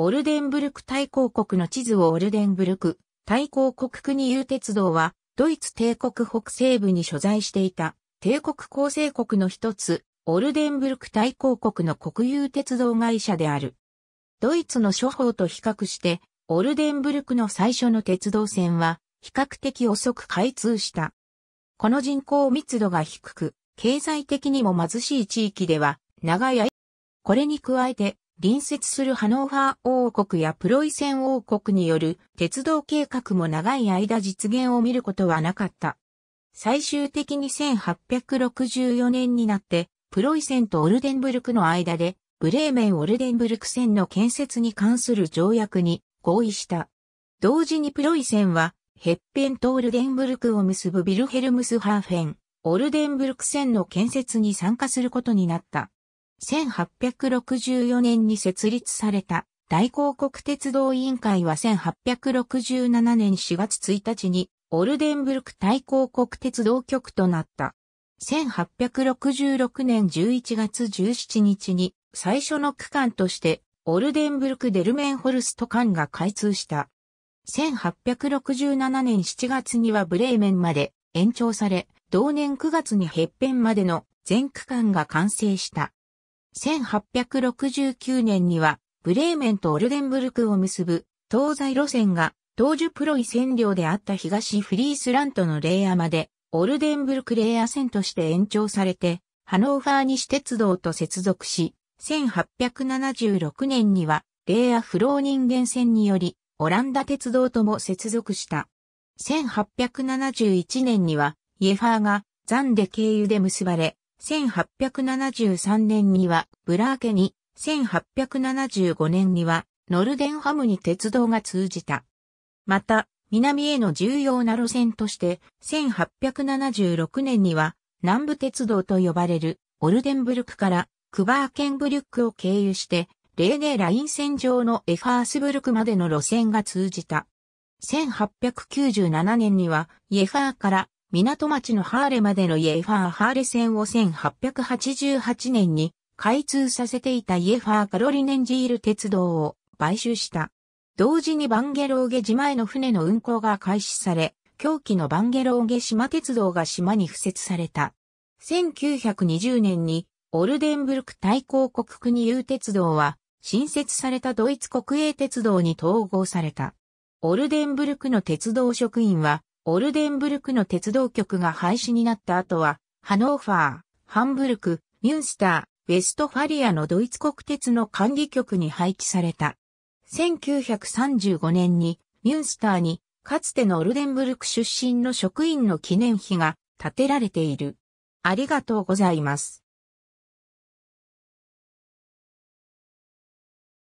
オルデンブルク大公国の地図をオルデンブルク大公国国有鉄道は、ドイツ帝国北西部に所在していた、帝国構成国の一つ、オルデンブルク大公国の国有鉄道会社である。ドイツの処方と比較して、オルデンブルクの最初の鉄道線は、比較的遅く開通した。この人口密度が低く、経済的にも貧しい地域では、長い間、これに加えて、隣接するハノーファー王国やプロイセン王国による鉄道計画も長い間実現を見ることはなかった。最終的に1864年になって、プロイセンとオルデンブルクの間で、ブレーメン・オルデンブルク線の建設に関する条約に合意した。同時にプロイセンは、ヘッペンとオルデンブルクを結ぶビルヘルムスハーフェン、オルデンブルク線の建設に参加することになった。1864年に設立された大広国鉄道委員会は1867年4月1日にオルデンブルク大広国鉄道局となった。1866年11月17日に最初の区間としてオルデンブルクデルメンホルスト間が開通した。1867年7月にはブレーメンまで延長され、同年9月にヘッペンまでの全区間が完成した。1869年には、ブレーメンとオルデンブルクを結ぶ東西路線が当時プロイ占領であった東フリースラントのレイヤまでオルデンブルクレイヤ線として延長されてハノーファー西鉄道と接続し1876年にはレイヤフロー人間線によりオランダ鉄道とも接続した。1871年にはイエファーがザンデ経由で結ばれ1873年にはブラーケに、1875年にはノルデンハムに鉄道が通じた。また、南への重要な路線として、1876年には南部鉄道と呼ばれるオルデンブルクからクバーケンブルックを経由して、レーネーライン線上のエファースブルクまでの路線が通じた。1897年には、イェファーから港町のハーレまでのイエファーハーレ線を1888年に開通させていたイエファーカロリネンジール鉄道を買収した。同時にバンゲローゲ島への船の運行が開始され、狂気のバンゲローゲ島鉄道が島に付設された。1920年にオルデンブルク大公国国有鉄道は新設されたドイツ国営鉄道に統合された。オルデンブルクの鉄道職員はオルデンブルクの鉄道局が廃止になった後は、ハノーファー、ハンブルク、ミュンスター、ウェストファリアのドイツ国鉄の管理局に配置された。1935年にミュンスターにかつてのオルデンブルク出身の職員の記念碑が建てられている。ありがとうございます。